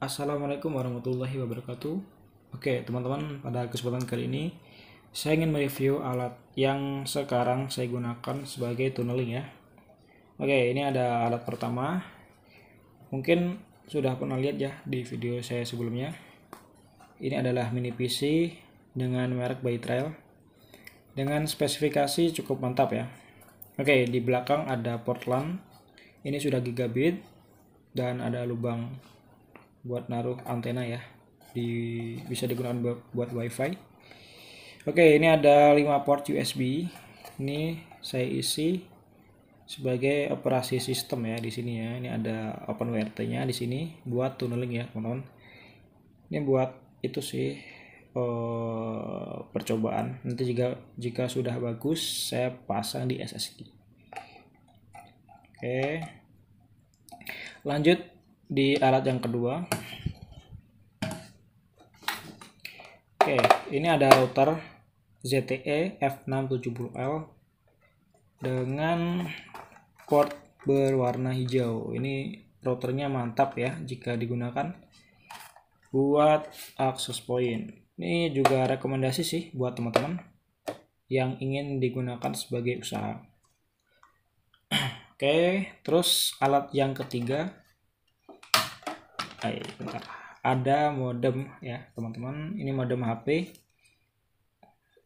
Assalamualaikum warahmatullahi wabarakatuh. Oke, teman-teman, pada kesempatan kali ini saya ingin mereview alat yang sekarang saya gunakan sebagai tunneling ya. Oke, ini ada alat pertama. Mungkin sudah pernah lihat ya di video saya sebelumnya. Ini adalah mini PC dengan merek Baytrail dengan spesifikasi cukup mantap ya. Oke, di belakang ada port LAN. Ini sudah gigabit dan ada lubang buat naruh antena ya di bisa digunakan buat wifi oke ini ada 5 port USB ini saya isi sebagai operasi sistem ya di sini ya ini ada OpenWrt nya di sini buat tunneling ya teman-teman ini buat itu sih eh, percobaan nanti jika jika sudah bagus saya pasang di SSD oke lanjut di alat yang kedua oke ini ada router ZTE F670L dengan port berwarna hijau ini routernya mantap ya jika digunakan buat akses point ini juga rekomendasi sih buat teman-teman yang ingin digunakan sebagai usaha oke terus alat yang ketiga Hai, bentar. ada modem ya teman-teman ini modem HP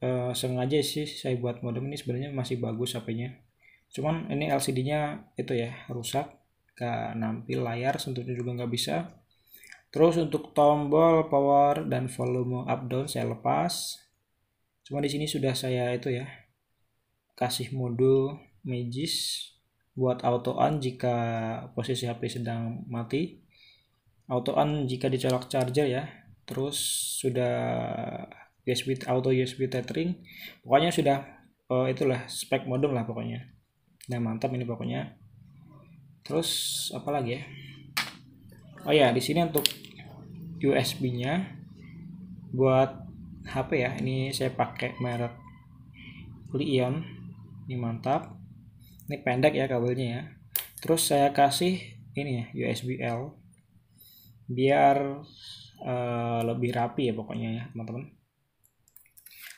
Uh, eh, sengaja sih saya buat modem ini sebenarnya masih bagus HP-nya cuman ini LCD-nya itu ya rusak gak nampil layar sentuhnya juga nggak bisa terus untuk tombol power dan volume up down saya lepas cuma di sini sudah saya itu ya kasih modul magis buat auto on jika posisi HP sedang mati auto on jika dicolok charger ya terus sudah USB auto USB tethering pokoknya sudah uh, itulah spek modem lah pokoknya nah mantap ini pokoknya terus apa lagi ya oh ya di sini untuk USB nya buat HP ya ini saya pakai merek Lion ini mantap ini pendek ya kabelnya ya terus saya kasih ini ya USB L biar uh, lebih rapi ya pokoknya ya teman-teman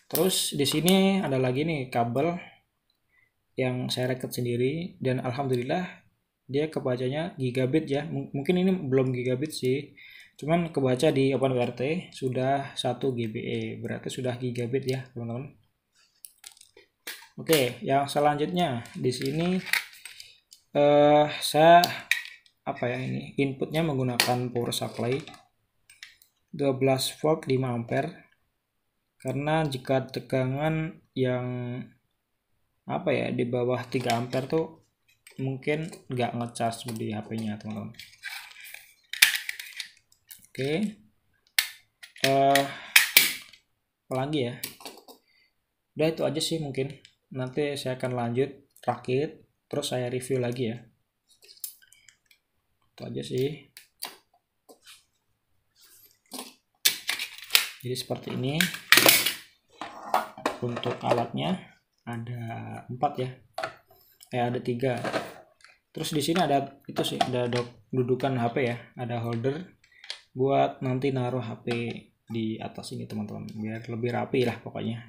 terus di sini ada lagi nih kabel yang saya rekat sendiri dan alhamdulillah dia kebacanya gigabit ya M mungkin ini belum gigabit sih cuman kebaca di OpenWRT sudah 1 GBE berarti sudah gigabit ya teman-teman oke yang selanjutnya di sini eh, saya apa ya ini inputnya menggunakan power supply 12 volt 5 ampere karena jika tegangan yang apa ya di bawah 3 ampere tuh mungkin nggak ngecas di HP-nya teman-teman. Oke, uh, apa lagi ya? Udah itu aja sih mungkin. Nanti saya akan lanjut rakit, terus saya review lagi ya itu aja sih jadi seperti ini untuk alatnya ada empat ya eh ada tiga terus di sini ada itu sih ada dok, dudukan HP ya ada holder buat nanti naruh HP di atas ini teman-teman biar lebih rapi lah pokoknya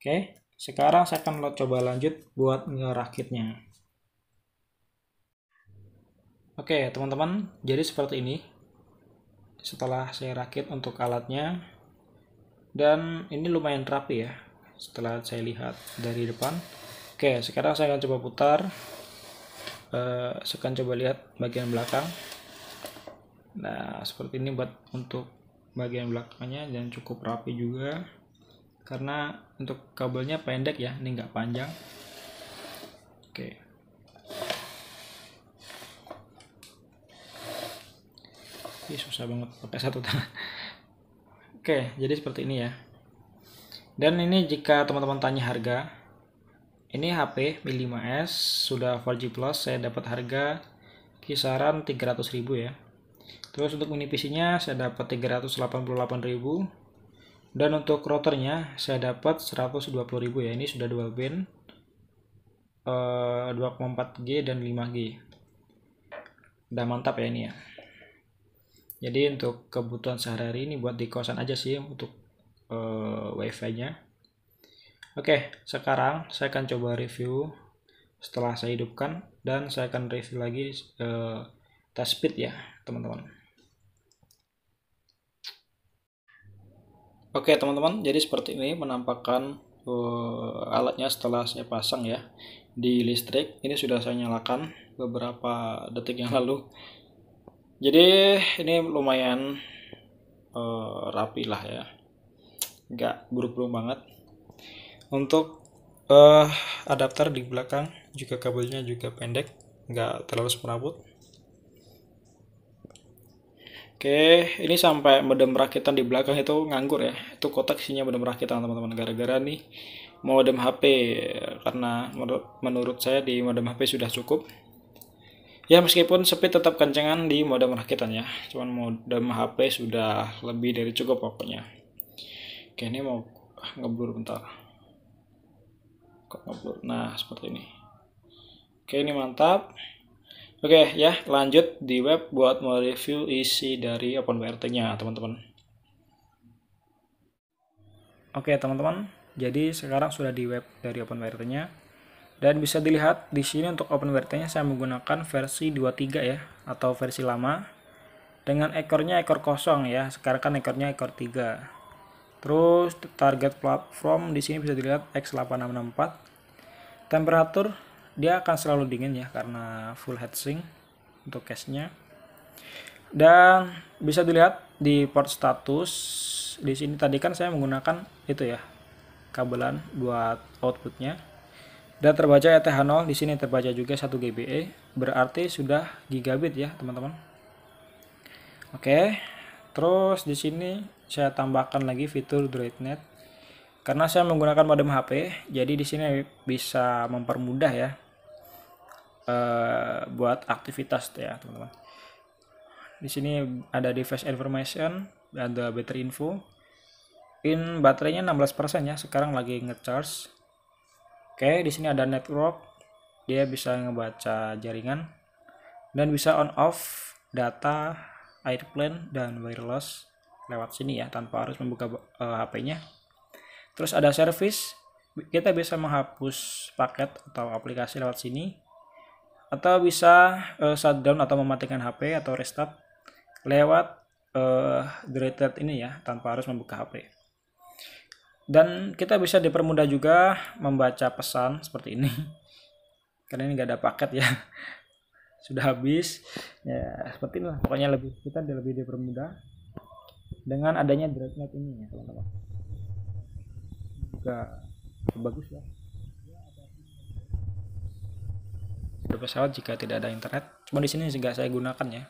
oke sekarang saya akan coba lanjut buat ngerakitnya Oke teman-teman, jadi seperti ini. Setelah saya rakit untuk alatnya, dan ini lumayan rapi ya. Setelah saya lihat dari depan. Oke, sekarang saya akan coba putar. Uh, saya akan coba lihat bagian belakang. Nah, seperti ini buat untuk bagian belakangnya dan cukup rapi juga. Karena untuk kabelnya pendek ya, ini nggak panjang. Oke. Okay. Ih, susah banget pakai satu tangan oke jadi seperti ini ya dan ini jika teman-teman tanya harga ini HP Mi 5S sudah 4G Plus saya dapat harga kisaran 300.000 ya terus untuk mini PC nya saya dapat 388.000 dan untuk routernya saya dapat 120.000 ya ini sudah dual band eh, 2,4G dan 5G udah mantap ya ini ya jadi untuk kebutuhan sehari-hari ini buat di kosan aja sih untuk uh, wifi-nya oke sekarang saya akan coba review setelah saya hidupkan dan saya akan review lagi uh, eh, test speed ya teman-teman Oke teman-teman, jadi seperti ini menampakkan uh, alatnya setelah saya pasang ya di listrik. Ini sudah saya nyalakan beberapa detik yang lalu jadi ini lumayan uh, rapi lah ya nggak buruk-buruk banget untuk uh, adapter di belakang juga kabelnya juga pendek nggak terlalu semerabut oke ini sampai modem rakitan di belakang itu nganggur ya itu kotak isinya modem rakitan teman-teman gara-gara nih modem HP karena menurut saya di modem HP sudah cukup ya meskipun sepi tetap kencengan di modem rakitan ya cuman modem HP sudah lebih dari cukup pokoknya oke ini mau ngeblur bentar kok ngeblur nah seperti ini oke ini mantap Oke ya, lanjut di web buat mau review isi dari OpenWRT-nya teman-teman. Oke teman-teman, jadi sekarang sudah di web dari OpenWRT-nya dan bisa dilihat di sini untuk OpenWrt-nya saya menggunakan versi 23 ya atau versi lama dengan ekornya ekor kosong ya sekarang kan ekornya ekor 3 terus target platform di sini bisa dilihat X8664 temperatur dia akan selalu dingin ya karena full heatsink untuk case-nya dan bisa dilihat di port status di sini tadi kan saya menggunakan itu ya kabelan buat outputnya dan terbaca ya ETH0 di sini terbaca juga 1 GBE berarti sudah gigabit ya teman-teman oke terus di sini saya tambahkan lagi fitur DroidNet karena saya menggunakan modem HP jadi di sini bisa mempermudah ya eh, buat aktivitas ya teman-teman di sini ada device information ada battery info in baterainya 16% ya sekarang lagi ngecharge Oke, di sini ada network. Dia bisa ngebaca jaringan dan bisa on off data airplane dan wireless lewat sini ya tanpa harus membuka uh, eh, HP-nya. Terus ada service, kita bisa menghapus paket atau aplikasi lewat sini atau bisa uh, shutdown atau mematikan HP atau restart lewat uh, eh, deleted ini ya tanpa harus membuka HP dan kita bisa dipermudah juga membaca pesan seperti ini karena ini nggak ada paket ya sudah habis ya seperti ini pokoknya lebih kita lebih dipermudah dengan adanya dreadnought ini ya teman-teman juga bagus ya pesawat jika tidak ada internet cuma di sini juga saya gunakan ya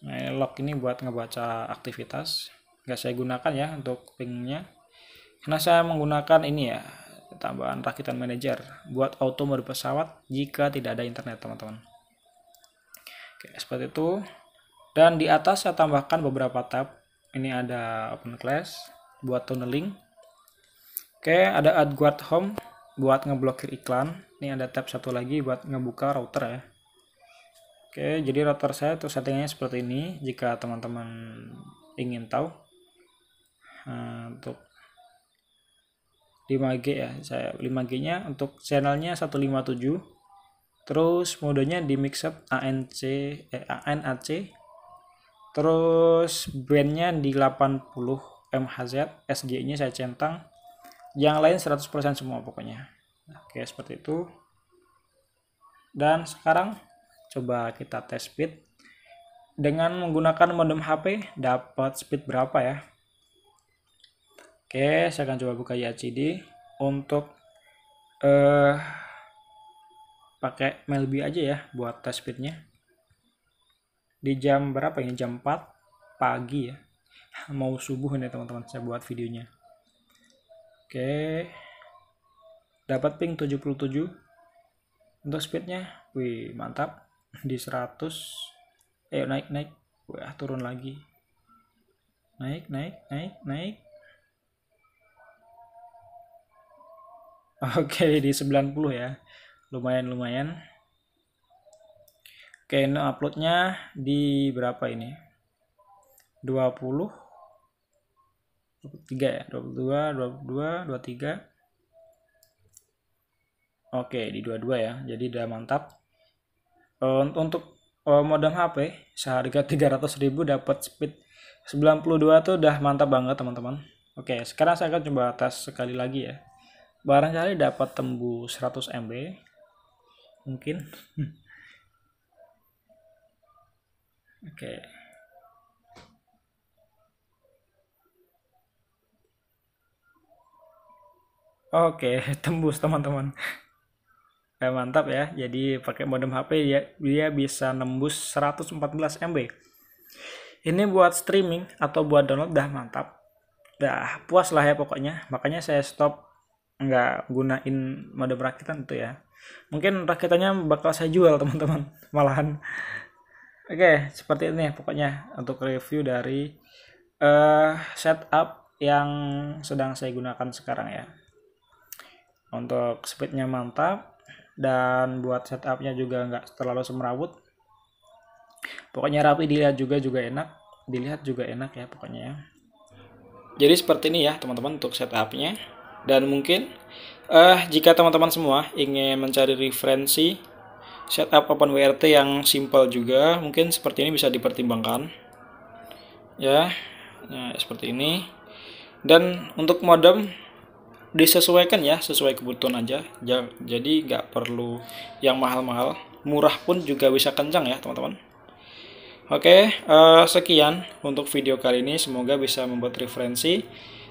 nah, lock ini buat ngebaca aktivitas nggak saya gunakan ya untuk pingnya karena saya menggunakan ini ya tambahan rakitan manager buat auto mode pesawat jika tidak ada internet teman-teman oke seperti itu dan di atas saya tambahkan beberapa tab ini ada open class buat tunneling oke ada add guard home buat ngeblokir iklan ini ada tab satu lagi buat ngebuka router ya Oke, jadi router saya tuh settingnya seperti ini. Jika teman-teman ingin tahu, nah, untuk 5G ya saya 5G nya untuk channelnya 157 terus modenya di mix up ANC eh, ANAC terus bandnya di 80 MHz SG nya saya centang yang lain 100% semua pokoknya oke seperti itu dan sekarang coba kita tes speed dengan menggunakan modem HP dapat speed berapa ya Oke, saya akan coba buka YACD untuk uh, pakai Melby aja ya buat test speednya. Di jam berapa ini? Jam 4 pagi ya. Mau subuh nih teman-teman saya buat videonya. Oke. Dapat ping 77. Untuk speednya, wih mantap. Di 100. Eh naik naik. Wah turun lagi. Naik naik naik naik Oke, di 90 ya. Lumayan-lumayan. Oke, ini uploadnya di berapa ini? 20 23 ya, 22, 22, 23. Oke, di 22 ya. Jadi udah mantap. Eh, untuk eh, modem HP seharga 300.000 dapat speed 92 tuh udah mantap banget, teman-teman. Oke, sekarang saya akan coba tes sekali lagi ya barangkali dapat tembus 100 MB mungkin hmm. oke okay. Oke, okay, tembus teman-teman. Eh, mantap ya. Jadi pakai modem HP dia dia bisa nembus 114 MB. Ini buat streaming atau buat download dah mantap. Dah puas lah ya pokoknya. Makanya saya stop nggak gunain mode perakitan tuh ya mungkin rakitannya bakal saya jual teman-teman malahan oke okay, seperti ini pokoknya untuk review dari uh, setup yang sedang saya gunakan sekarang ya untuk speednya mantap dan buat setupnya juga nggak terlalu semerawut pokoknya rapi dilihat juga juga enak dilihat juga enak ya pokoknya ya jadi seperti ini ya teman-teman untuk setupnya dan mungkin uh, jika teman-teman semua ingin mencari referensi setup OpenWRT yang simple juga, mungkin seperti ini bisa dipertimbangkan. Ya, nah, seperti ini. Dan untuk modem disesuaikan ya, sesuai kebutuhan aja. Jadi nggak perlu yang mahal-mahal, murah pun juga bisa kencang ya teman-teman. Oke, uh, sekian untuk video kali ini. Semoga bisa membuat referensi.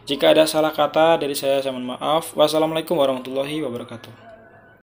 Jika ada salah kata dari saya, saya mohon maaf. Wassalamualaikum warahmatullahi wabarakatuh.